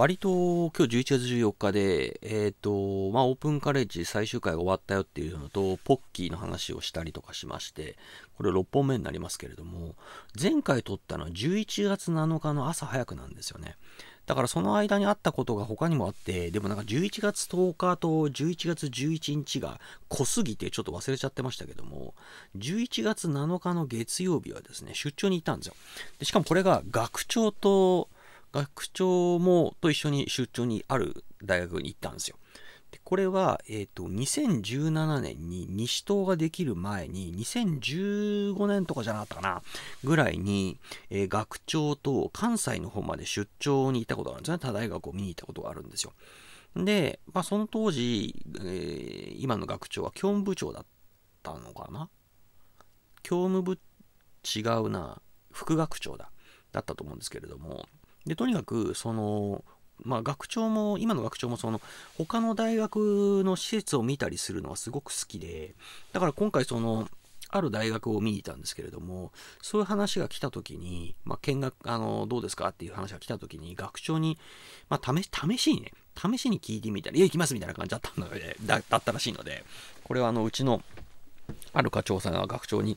割と今日11月14日で、えっ、ー、と、まあ、オープンカレッジ最終回が終わったよっていうのと、ポッキーの話をしたりとかしまして、これ6本目になりますけれども、前回撮ったのは11月7日の朝早くなんですよね。だからその間にあったことが他にもあって、でもなんか11月10日と11月11日が濃すぎてちょっと忘れちゃってましたけども、11月7日の月曜日はですね、出張に行ったんですよ。でしかもこれが学長と、学長もと一緒に出張にある大学に行ったんですよ。でこれは、えっ、ー、と、2017年に西東ができる前に、2015年とかじゃなかったかな、ぐらいに、えー、学長と関西の方まで出張に行ったことがあるんですね。他大学を見に行ったことがあるんですよ。で、まあ、その当時、えー、今の学長は教務部長だったのかな教務部、違うな、副学長だ、だったと思うんですけれども、でとにかくそのまあ、学長も今の学長もその他の大学の施設を見たりするのはすごく好きでだから今回そのある大学を見に行ったんですけれどもそういう話が来た時に、まあ、見学あのどうですかっていう話が来た時に学長に、まあ、試試しにね試しに聞いてみたら「いや行きます」みたいな感じだったのでだったらしいのでこれはあのうちのある課長さんが学長に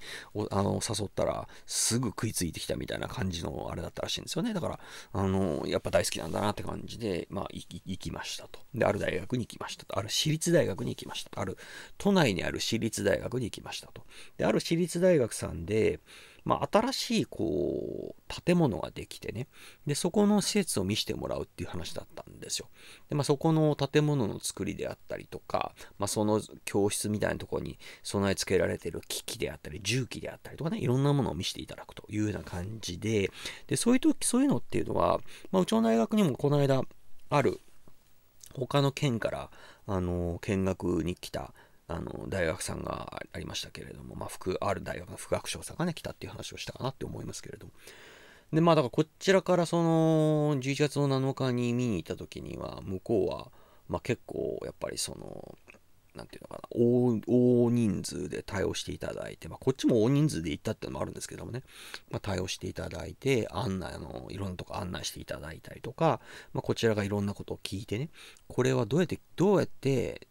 あの誘ったらすぐ食いついてきたみたいな感じのあれだったらしいんですよね。だから、あの、やっぱ大好きなんだなって感じで、まあ、行きましたと。で、ある大学に行きましたと。ある私立大学に行きましたと。ある都内にある私立大学に行きましたと。で、ある私立大学さんで、まあ、新しいこう建物ができてねでそこの施設を見せてもらうっていう話だったんですよで、まあ、そこの建物の作りであったりとか、まあ、その教室みたいなところに備え付けられてる機器であったり重機であったりとかねいろんなものを見せていただくというような感じででそういう時そういうのっていうのは、まあ、うちの大学にもこの間ある他の県からあの見学に来たあの大学さんがありましたけれども、まあ、副ある大学の副学長さんがね来たっていう話をしたかなって思いますけれどもでまあだからこちらからその11月の7日に見に行った時には向こうは、まあ、結構やっぱりその何て言うのかな大人数で対応していただいて、まあ、こっちも大人数で行ったってのもあるんですけどもね、まあ、対応していただいて案内あのいろんなとこ案内していただいたりとか、まあ、こちらがいろんなことを聞いてねこれはどうやってどうやって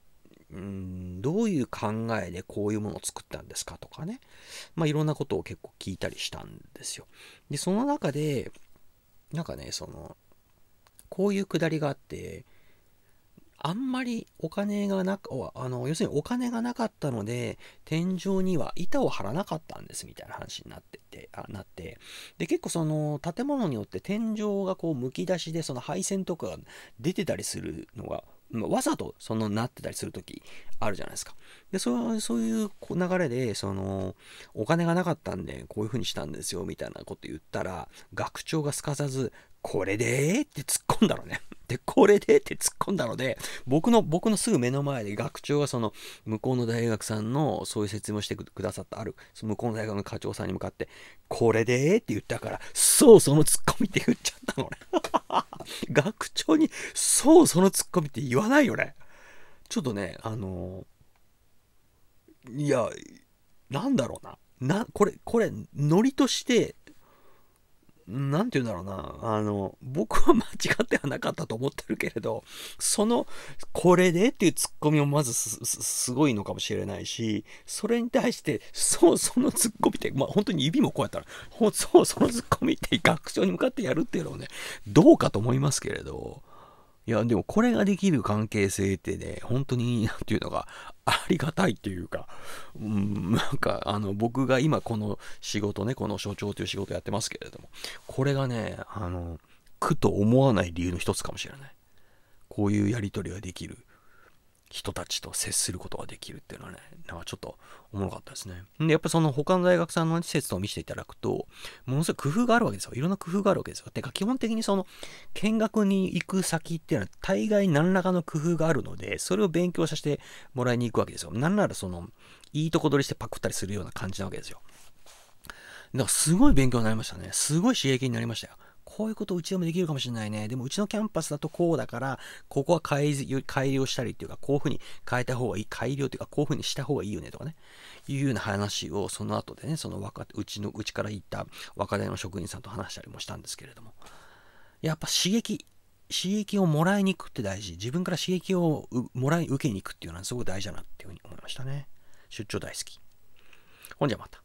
うん、どういう考えでこういうものを作ったんですかとかね。まあ、いろんなことを結構聞いたりしたんですよ。で、その中で、なんかね、その、こういうくだりがあって、あんまりお金がなか、あの、要するにお金がなかったので、天井には板を張らなかったんですみたいな話になってて、あなって。で、結構その建物によって天井がこうむき出しで、その配線とかが出てたりするのがわざとそのなってたりする時あるじゃないですか。で、そうそういう流れで、その、お金がなかったんで、こういう風にしたんですよ、みたいなこと言ったら、学長がすかさず、これでーって突っ込んだのね。で、これでって突っ込んだので、僕の、僕のすぐ目の前で学長がその、向こうの大学さんの、そういう説明をしてくださったある、その向こうの大学の課長さんに向かって、これでーって言ったから、そう、その突っ込みって言っちゃったのね。学長に、そう、その突っ込みって言わないよね。ちょっとね、あのいや、なんだろうな。な、これ、これ、ノリとして、なんて言うんだろうな。あの、僕は間違ってはなかったと思ってるけれど、その、これでっていうツッコミもまずすごいのかもしれないし、それに対して、そう、そのツッコミって、まあ本当に指もこうやったら、そう、そのツッコミって学長に向かってやるっていうのをね、どうかと思いますけれど、いや、でもこれができる関係性ってね、本当にいいなっていうのがありがたいというか、うん、なんかあの僕が今この仕事ね、この所長という仕事やってますけれども、これがね、あの、苦と思わない理由の一つかもしれない。こういうやりとりができる。人たちと接することができるっていうのはね、なんかちょっとおもろかったですね。で、やっぱその他の大学さんの施設を見せていただくと、ものすごい工夫があるわけですよ。いろんな工夫があるわけですよ。てか基本的にその見学に行く先っていうのは大概何らかの工夫があるので、それを勉強させてもらいに行くわけですよ。なんならその、いいとこ取りしてパクったりするような感じなわけですよ。だからすごい勉強になりましたね。すごい刺激になりましたよ。こういうことうちでもできるかもしれないね。でもうちのキャンパスだとこうだから、ここは改改良したりっていうか、こういうふうに変えた方がいい。改良っていうか、こういうふうにした方がいいよねとかね。いうような話を、その後でね、その若うちの、うちから行った若手の職員さんと話したりもしたんですけれども。やっぱ刺激、刺激をもらいに行くって大事。自分から刺激をもらい、受けに行くっていうのはすごく大事だなっていうふうに思いましたね。出張大好き。ほんじゃまた。